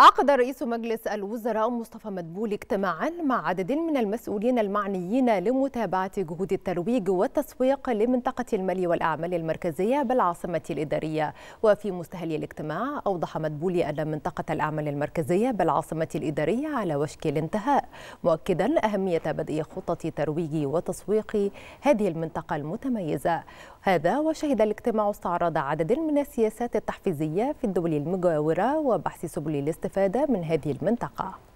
عقد رئيس مجلس الوزراء مصطفى مدبول اجتماعا مع عدد من المسؤولين المعنيين لمتابعة جهود الترويج والتسويق لمنطقة المالي والأعمال المركزية بالعاصمة الإدارية وفي مستهل الاجتماع أوضح مدبول أن منطقة الأعمال المركزية بالعاصمة الإدارية على وشك الانتهاء مؤكدا أهمية بدء خطة ترويج وتسويق هذه المنطقة المتميزة هذا وشهد الاجتماع استعراض عدد من السياسات التحفيزية في الدول المجاورة وبحث سبل الاستفادة من هذه المنطقة